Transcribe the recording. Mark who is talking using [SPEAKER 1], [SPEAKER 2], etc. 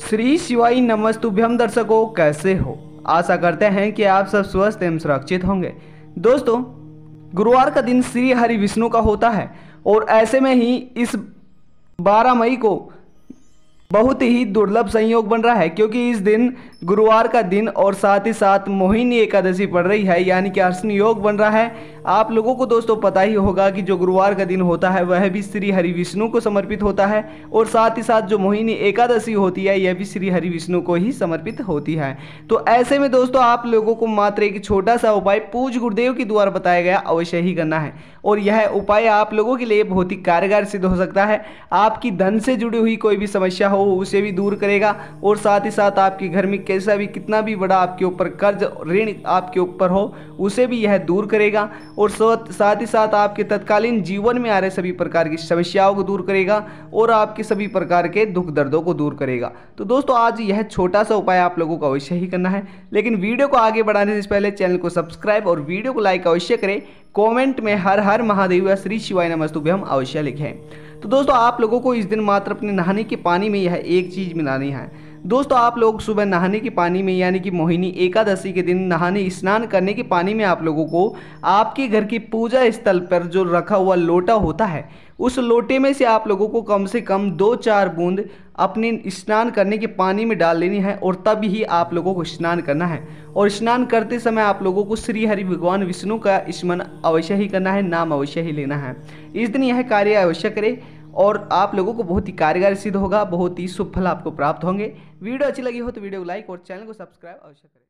[SPEAKER 1] श्री शिवाई नमस्तुभ्यम दर्शकों कैसे हो आशा करते हैं कि आप सब स्वस्थ एवं सुरक्षित होंगे दोस्तों गुरुवार का दिन श्री हरि विष्णु का होता है और ऐसे में ही इस 12 मई को बहुत ही दुर्लभ संयोग बन रहा है क्योंकि इस दिन गुरुवार का दिन और साथ ही साथ मोहिनी एकादशी पड़ रही है यानी कि अर्शन योग बन रहा है आप लोगों को दोस्तों पता ही होगा कि जो गुरुवार का दिन होता है वह भी श्री हरि विष्णु को समर्पित होता है और साथ ही साथ जो मोहिनी एकादशी होती है यह भी श्री हरि विष्णु को ही समर्पित होती है तो ऐसे में दोस्तों आप लोगों को मात्र एक छोटा सा उपाय पूज गुरुदेव के द्वारा बताया गया अवश्य ही करना है और यह उपाय आप लोगों के लिए बहुत ही कारगर सिद्ध हो सकता है आपकी धन से जुड़ी हुई कोई भी समस्या हो उसे भी दूर करेगा और साथ ही साथ आपके घर में कैसा भी कितना भी बड़ा आपके ऊपर कर्ज ऋण आपके ऊपर हो उसे भी यह दूर करेगा और साथ ही साथ आपके तत्कालीन जीवन में आ रहे सभी प्रकार की समस्याओं को दूर करेगा और आपके सभी प्रकार के दुख दर्दों को दूर करेगा तो दोस्तों आज यह छोटा सा उपाय आप लोगों को अवश्य ही करना है लेकिन वीडियो को आगे बढ़ाने से पहले चैनल को सब्सक्राइब और वीडियो को लाइक अवश्य करें कॉमेंट में हर हर महादेव या श्री शिवाय नमस्तु भी हम अवश्य लिखें तो दोस्तों आप लोगों को इस दिन मात्र अपने नहाने के पानी में यह एक चीज़ मिलानी है दोस्तों आप लोग सुबह नहाने के पानी में यानी कि मोहिनी एकादशी के दिन नहाने स्नान करने के पानी में आप लोगों को आपके घर की पूजा स्थल पर जो रखा हुआ लोटा होता है उस लोटे में से आप लोगों को कम से कम दो चार बूंद अपने स्नान करने के पानी में डाल लेनी है और तब ही आप लोगों को स्नान करना है और स्नान करते समय आप लोगों को श्री हरि भगवान विष्णु का स्मरण अवश्य ही करना है नाम अवश्य ही लेना है इस दिन यह कार्य अवश्य करें और आप लोगों को बहुत ही कारगर सिद्ध होगा बहुत ही सुफल आपको प्राप्त होंगे वीडियो अच्छी लगी हो तो वीडियो को लाइक और चैनल को सब्सक्राइब अवश्य करें